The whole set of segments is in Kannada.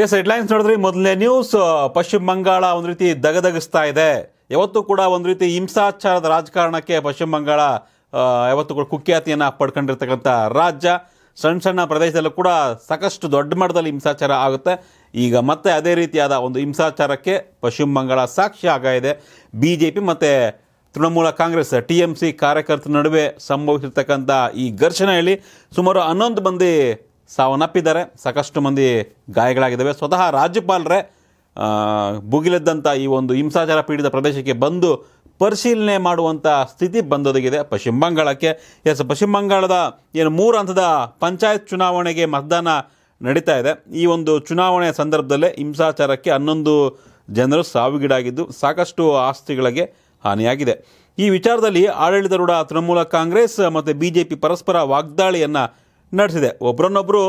ಎಸ್ ಹೆಡ್ಲೈನ್ಸ್ ನೋಡಿದ್ರಿ ಮೊದಲನೇ ನ್ಯೂಸ್ ಪಶ್ಚಿಮ ಬಂಗಾಳ ಒಂದು ರೀತಿ ದಗದಗಿಸ್ತಾ ಇದೆ ಯಾವತ್ತೂ ಕೂಡ ಒಂದು ರೀತಿ ಹಿಂಸಾಚಾರದ ರಾಜಕಾರಣಕ್ಕೆ ಪಶ್ಚಿಮ ಬಂಗಾಳ ಯಾವತ್ತೂ ಕೂಡ ಕುಖ್ಯಾತಿಯನ್ನು ಪಡ್ಕೊಂಡಿರ್ತಕ್ಕಂಥ ರಾಜ್ಯ ಸಣ್ಣ ಸಣ್ಣ ಪ್ರದೇಶದಲ್ಲೂ ಕೂಡ ಸಾಕಷ್ಟು ದೊಡ್ಡ ಮಟ್ಟದಲ್ಲಿ ಹಿಂಸಾಚಾರ ಆಗುತ್ತೆ ಈಗ ಮತ್ತೆ ಅದೇ ರೀತಿಯಾದ ಒಂದು ಹಿಂಸಾಚಾರಕ್ಕೆ ಪಶ್ಚಿಮ ಬಂಗಾಳ ಸಾಕ್ಷಿ ಇದೆ ಬಿ ಜೆ ಪಿ ಮತ್ತು Trinamool Congress T M C ಕಾರ್ಯಕರ್ತರ ನಡುವೆ ಸಂಭವಿಸಿರ್ತಕ್ಕಂಥ ಈ ಘರ್ಷಣೆಯಲ್ಲಿ ಸುಮಾರು ಹನ್ನೊಂದು ಮಂದಿ ಸಾವನ್ನಪ್ಪಿದ್ದಾರೆ ಸಾಕಷ್ಟು ಮಂದಿ ಗಾಯಗಳಾಗಿದ್ದಾವೆ ಸ್ವತಃ ರಾಜ್ಯಪಾಲರೇ ಭುಗಿಲೆದ್ದಂಥ ಈ ಒಂದು ಹಿಂಸಾಚಾರ ಪೀಡಿತ ಪ್ರದೇಶಕ್ಕೆ ಬಂದು ಪರಿಶೀಲನೆ ಮಾಡುವಂಥ ಸ್ಥಿತಿ ಬಂದೊದಗಿದೆ ಪಶ್ಚಿಮ ಬಂಗಾಳಕ್ಕೆ ಎಸ್ ಪಶ್ಚಿಮ ಬಂಗಾಳದ ಏನು ಮೂರು ಹಂತದ ಪಂಚಾಯತ್ ಚುನಾವಣೆಗೆ ಮತದಾನ ನಡೀತಾ ಇದೆ ಈ ಒಂದು ಚುನಾವಣೆ ಸಂದರ್ಭದಲ್ಲೇ ಹಿಂಸಾಚಾರಕ್ಕೆ ಹನ್ನೊಂದು ಜನರು ಸಾವಿಗೀಡಾಗಿದ್ದು ಸಾಕಷ್ಟು ಆಸ್ತಿಗಳಿಗೆ ಹಾನಿಯಾಗಿದೆ ಈ ವಿಚಾರದಲ್ಲಿ ಆಡಳಿತಾರೂಢ ತೃಣಮೂಲ ಕಾಂಗ್ರೆಸ್ ಮತ್ತು ಬಿ ಜೆ ಪಿ ಪರಸ್ಪರ ವಾಗ್ದಾಳಿಯನ್ನು ನಡೆಸಿದೆ ಒಬ್ರನ್ನೊಬ್ಬರು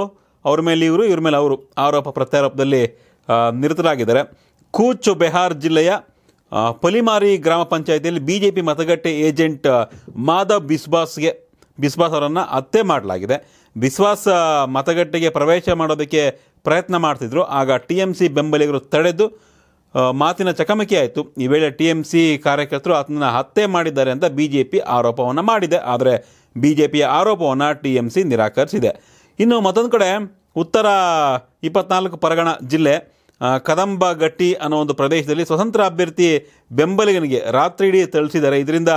ಅವ್ರ ಮೇಲೆ ಇವರು ಇವ್ರ ಮೇಲೆ ಅವರು ಆರೋಪ ಪ್ರತ್ಯಾರೋಪದಲ್ಲಿ ನಿರತರಾಗಿದ್ದಾರೆ ಕೂಚ್ ಬಿಹಾರ್ ಜಿಲ್ಲೆಯ ಪಲಿಮಾರಿ ಗ್ರಾಮ ಪಂಚಾಯಿತಿಯಲ್ಲಿ ಬಿ ಜೆ ಪಿ ಮತಗಟ್ಟೆ ಏಜೆಂಟ್ ಮಾಧವ್ ಬಿಸ್ವಾಸ್ಗೆ ಬಿಸ್ವಾಸ್ ಅವರನ್ನು ಹತ್ಯೆ ಮಾಡಲಾಗಿದೆ ಬಿಸ್ವಾಸ್ ಮತಗಟ್ಟೆಗೆ ಪ್ರವೇಶ ಮಾಡೋದಕ್ಕೆ ಪ್ರಯತ್ನ ಮಾಡ್ತಿದ್ರು ಆಗ ಟಿ ಎಮ್ ಸಿ ಬೆಂಬಲಿಗರು ತಡೆದು ಮಾತಿನ ಚಕಮಕಿ ಆಯಿತು ಈ ವೇಳೆ ಟಿ ಎಮ್ ಸಿ ಕಾರ್ಯಕರ್ತರು ಅದನ್ನು ಹತ್ಯೆ ಮಾಡಿದ್ದಾರೆ ಅಂತ ಬಿ ಜೆ ಪಿ ಆರೋಪವನ್ನು ಮಾಡಿದೆ ಆದರೆ ಬಿಜೆಪಿಯ ಆರೋಪವನ್ನು ಟಿ ಸಿ ನಿರಾಕರಿಸಿದೆ ಇನ್ನು ಮತ್ತೊಂದು ಕಡೆ ಉತ್ತರ ಇಪ್ಪತ್ನಾಲ್ಕು ಪರಗಣ ಜಿಲ್ಲೆ ಕದಂಬಗಟ್ಟಿ ಅನ್ನೋ ಒಂದು ಪ್ರದೇಶದಲ್ಲಿ ಸ್ವತಂತ್ರ ಅಭ್ಯರ್ಥಿ ಬೆಂಬಲಿಗನಿಗೆ ಇಡೀ ತಳಿಸಿದ್ದಾರೆ ಇದರಿಂದ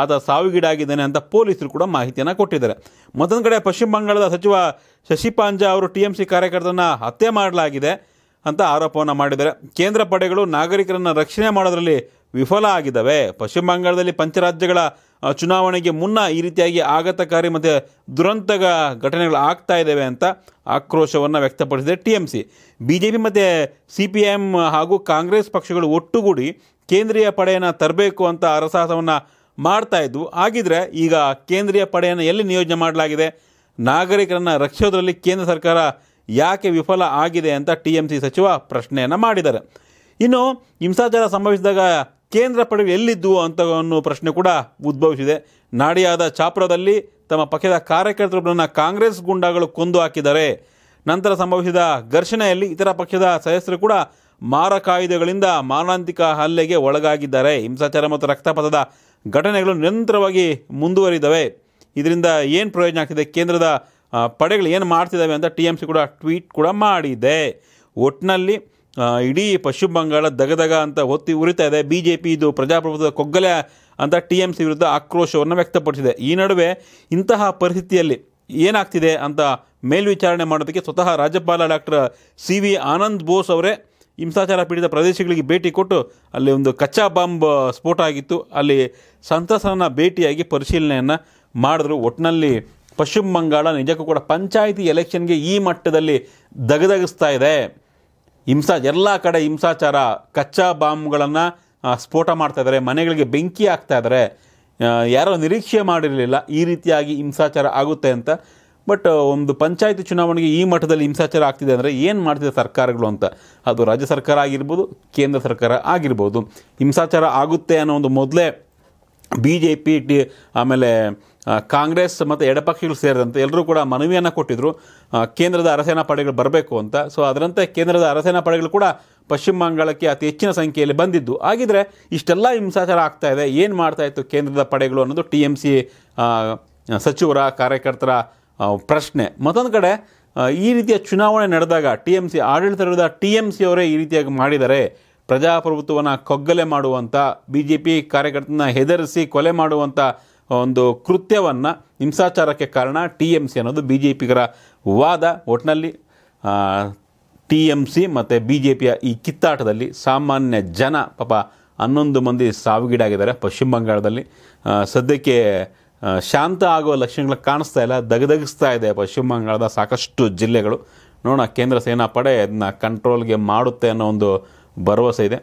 ಆತ ಸಾವಿಗೀಡಾಗಿದ್ದಾನೆ ಅಂತ ಪೊಲೀಸರು ಕೂಡ ಮಾಹಿತಿಯನ್ನು ಕೊಟ್ಟಿದ್ದಾರೆ ಮತ್ತೊಂದು ಕಡೆ ಪಶ್ಚಿಮ ಬಂಗಾಳದ ಸಚಿವ ಶಶಿ ಪಾಂಜಾ ಅವರು ಟಿ ಎಂ ಸಿ ಕಾರ್ಯಕರ್ತರನ್ನು ಹತ್ಯೆ ಮಾಡಲಾಗಿದೆ ಅಂತ ಆರೋಪವನ್ನು ಮಾಡಿದ್ದಾರೆ ಕೇಂದ್ರ ಪಡೆಗಳು ನಾಗರಿಕರನ್ನು ರಕ್ಷಣೆ ಮಾಡೋದರಲ್ಲಿ ವಿಫಲ ಆಗಿದ್ದಾವೆ ಪಶ್ಚಿಮ ಬಂಗಾಳದಲ್ಲಿ ಪಂಚರಾಜ್ಯಗಳ ಚುನಾವಣೆಗೆ ಮುನ್ನ ಈ ರೀತಿಯಾಗಿ ಆಘಾತಕಾರಿ ಮತ್ತು ದುರಂತಗ ಘಟನೆಗಳು ಆಗ್ತಾ ಇದ್ದಾವೆ ಅಂತ ಆಕ್ರೋಶವನ್ನು ವ್ಯಕ್ತಪಡಿಸಿದೆ T M C B J P ಮತ್ತು ಸಿ ಪಿ ಎಮ್ ಹಾಗೂ ಕಾಂಗ್ರೆಸ್ ಪಕ್ಷಗಳು ಒಟ್ಟುಗೂಡಿ ಕೇಂದ್ರೀಯ ಪಡೆಯನ್ನು ತರಬೇಕು ಅಂತ ಅರಸಾಹಸವನ್ನು ಮಾಡ್ತಾ ಇದ್ವು ಆಗಿದ್ರೆ ಈಗ ಕೇಂದ್ರೀಯ ಪಡೆಯನ್ನು ಎಲ್ಲಿ ನಿಯೋಜನೆ ಮಾಡಲಾಗಿದೆ ನಾಗರಿಕರನ್ನು ರಕ್ಷಿಸೋದ್ರಲ್ಲಿ ಕೇಂದ್ರ ಸರ್ಕಾರ ಯಾಕೆ ವಿಫಲ ಆಗಿದೆ ಅಂತ ಟಿ ಎಮ್ ಸಿ ಸಚಿವ ಪ್ರಶ್ನೆಯನ್ನು ಮಾಡಿದ್ದಾರೆ ಇನ್ನು ಹಿಂಸಾಚಾರ ಸಂಭವಿಸಿದಾಗ ಕೇಂದ್ರ ಪಡೆಗಳು ಎಲ್ಲಿದ್ದು ಅಂತ ಅನ್ನೋ ಪ್ರಶ್ನೆ ಕೂಡ ಉದ್ಭವಿಸಿದೆ ನಾಡಿಯಾದ ಚಾಪುರದಲ್ಲಿ ತಮ್ಮ ಪಕ್ಷದ ಕಾರ್ಯಕರ್ತರೊಬ್ಬರನ್ನು ಕಾಂಗ್ರೆಸ್ ಗುಂಡಾಗಳು ಕೊಂದು ಹಾಕಿದ್ದಾರೆ ನಂತರ ಸಂಭವಿಸಿದ ಘರ್ಷಣೆಯಲ್ಲಿ ಇತರ ಪಕ್ಷದ ಸದಸ್ಯರು ಕೂಡ ಮಾರಕಾಯುಧಗಳಿಂದ ಮಾರಣಾಂತಿಕ ಹಲ್ಲೆಗೆ ಒಳಗಾಗಿದ್ದಾರೆ ಹಿಂಸಾಚಾರ ಮತ್ತು ರಕ್ತಪಾತದ ಘಟನೆಗಳು ನಿರಂತರವಾಗಿ ಮುಂದುವರಿದವೆ ಇದರಿಂದ ಏನು ಪ್ರಯೋಜನ ಆಗ್ತಿದೆ ಕೇಂದ್ರದ ಪಡೆಗಳು ಏನು ಮಾಡ್ತಿದ್ದಾವೆ ಅಂತ ಟಿ ಎಮ್ ಸಿ ಕೂಡ ಟ್ವೀಟ್ ಕೂಡ ಮಾಡಿದೆ ಒಟ್ಟಿನಲ್ಲಿ ಇಡೀ ಪಶ್ಚಿಮ ಬಂಗಾಳ ದಗದಗ ಅಂತ ಒತ್ತಿ ಉರಿತಾ ಇದೆ ಬಿ ಜೆ ಪಿ ಇದು ಪ್ರಜಾಪ್ರಭುತ್ವದ ಕೊಗ್ಗಲೆ ಅಂತ ಟಿ ಎಮ್ ಸಿ ವಿರುದ್ಧ ಆಕ್ರೋಶವನ್ನು ವ್ಯಕ್ತಪಡಿಸಿದೆ ಈ ನಡುವೆ ಇಂತಹ ಪರಿಸ್ಥಿತಿಯಲ್ಲಿ ಏನಾಗ್ತಿದೆ ಅಂತ ಮೇಲ್ವಿಚಾರಣೆ ಮಾಡೋದಕ್ಕೆ ಸ್ವತಃ ರಾಜ್ಯಪಾಲ doctor C V Anand Bose ಅವರೇ ಹಿಂಸಾಚಾರ ಪೀಡಿತ ಪ್ರದೇಶಗಳಿಗೆ ಭೇಟಿ ಕೊಟ್ಟು ಅಲ್ಲಿ ಒಂದು ಕಚ್ಚಾ ಬಾಂಬ್ ಸ್ಫೋಟ ಆಗಿತ್ತು ಅಲ್ಲಿ ಸಂತ್ರಸ್ತರನ್ನು ಭೇಟಿಯಾಗಿ ಪರಿಶೀಲನೆಯನ್ನು ಮಾಡಿದ್ರು ಒಟ್ಟಿನಲ್ಲಿ ಪಶ್ಚಿಮ ಬಂಗಾಳ ನಿಜಕ್ಕೂ ಕೂಡ ಪಂಚಾಯಿತಿ ಎಲೆಕ್ಷನ್ಗೆ ಈ ಮಟ್ಟದಲ್ಲಿ ದಗದಗಿಸ್ತಾ ಇದೆ ಹಿಂಸಾ ಎಲ್ಲ ಕಡೆ ಹಿಂಸಾಚಾರ ಕಚ್ಚಾ ಬಾಂಬ್ಗಳನ್ನು ಸ್ಫೋಟ ಮಾಡ್ತಾ ಇದ್ದಾರೆ ಮನೆಗಳಿಗೆ ಬೆಂಕಿ ಆಗ್ತಾಯಿದ್ದಾರೆ ಇದ್ದಾರೆ ಯಾರೋ ನಿರೀಕ್ಷೆ ಮಾಡಿರಲಿಲ್ಲ ಈ ರೀತಿಯಾಗಿ ಹಿಂಸಾಚಾರ ಆಗುತ್ತೆ ಅಂತ ಬಟ್ ಒಂದು ಪಂಚಾಯತ್ ಚುನಾವಣೆಗೆ ಈ ಮಟ್ಟದಲ್ಲಿ ಹಿಂಸಾಚಾರ ಆಗ್ತಿದೆ ಅಂದರೆ ಏನು ಮಾಡ್ತಿದೆ ಸರ್ಕಾರಗಳು ಅಂತ ಅದು ರಾಜ್ಯ ಸರ್ಕಾರ ಆಗಿರ್ಬೋದು ಕೇಂದ್ರ ಸರ್ಕಾರ ಆಗಿರ್ಬೋದು ಹಿಂಸಾಚಾರ ಆಗುತ್ತೆ ಅನ್ನೋ ಒಂದು ಮೊದಲೇ ಬಿ ಜೆ ಪಿ ಟಿ ಆಮೇಲೆ ಕಾಂಗ್ರೆಸ್ ಮತ್ತು ಎಡಪಕ್ಷಗಳು ಸೇರಿದಂತೆ ಎಲ್ಲರೂ ಕೂಡ ಮನವಿಯನ್ನು ಕೊಟ್ಟಿದ್ದರು ಕೇಂದ್ರದ ಅರಸೇನಾ ಪಡೆಗಳು ಬರಬೇಕು ಅಂತ ಸೊ ಅದರಂತೆ ಕೇಂದ್ರದ ಅರಸೇನಾ ಪಡೆಗಳು ಕೂಡ ಪಶ್ಚಿಮ ಬಂಗಾಳಕ್ಕೆ ಅತಿ ಹೆಚ್ಚಿನ ಸಂಖ್ಯೆಯಲ್ಲಿ ಬಂದಿದ್ದು ಆಗಿದ್ರೆ ಇಷ್ಟೆಲ್ಲ ಹಿಂಸಾಚಾರ ಆಗ್ತಾ ಇದೆ ಏನು ಮಾಡ್ತಾ ಇತ್ತು ಕೇಂದ್ರದ ಪಡೆಗಳು ಅನ್ನೋದು ಟಿ ಎಮ್ ಸಿ ಸಚಿವರ ಕಾರ್ಯಕರ್ತರ ಪ್ರಶ್ನೆ ಮತ್ತೊಂದು ಕಡೆ ಈ ರೀತಿಯ ಚುನಾವಣೆ ನಡೆದಾಗ ಟಿ ಎಮ್ ಸಿ ಆಡಳಿತದ ಟಿ ಎಮ್ ಸಿ ಅವರೇ ಈ ರೀತಿಯಾಗಿ ಮಾಡಿದರೆ ಪ್ರಜಾಪ್ರಭುತ್ವವನ್ನು ಕೊಗ್ಗಲೆ ಮಾಡುವಂಥ ಬಿ ಜೆ ಪಿ ಕಾರ್ಯಕರ್ತನ ಹೆದರಿಸಿ ಕೊಲೆ ಮಾಡುವಂಥ ಒಂದು ಕೃತ್ಯವನ್ನು ಹಿಂಸಾಚಾರಕ್ಕೆ ಕಾರಣ ಟಿ ಎಮ್ ಸಿ ಅನ್ನೋದು ಬಿ ಜೆ ಪಿಗರ ವಾದ ಒಟ್ಟಿನಲ್ಲಿ ಟಿ ಎಮ್ ಸಿ ಮತ್ತು ಬಿ ಜೆ ಪಿಯ ಈ ಕಿತ್ತಾಟದಲ್ಲಿ ಸಾಮಾನ್ಯ ಜನ ಪಾಪ ಹನ್ನೊಂದು ಮಂದಿ ಸಾವಿಗೀಡಾಗಿದ್ದಾರೆ ಪಶ್ಚಿಮ ಬಂಗಾಳದಲ್ಲಿ ಸದ್ಯಕ್ಕೆ ಶಾಂತ ಆಗುವ ಲಕ್ಷಣಗಳು ಕಾಣಿಸ್ತಾ ಇಲ್ಲ ದಗದಗಿಸ್ತಾ ಇದೆ ಪಶ್ಚಿಮ ಬಂಗಾಳದ ಸಾಕಷ್ಟು ಜಿಲ್ಲೆಗಳು ನೋಡೋಣ ಕೇಂದ್ರ ಸೇನಾ ಪಡೆ ಅದನ್ನ ಕಂಟ್ರೋಲ್ಗೆ ಮಾಡುತ್ತೆ ಅನ್ನೋ ಒಂದು ಭರವಸೆ ಇದೆ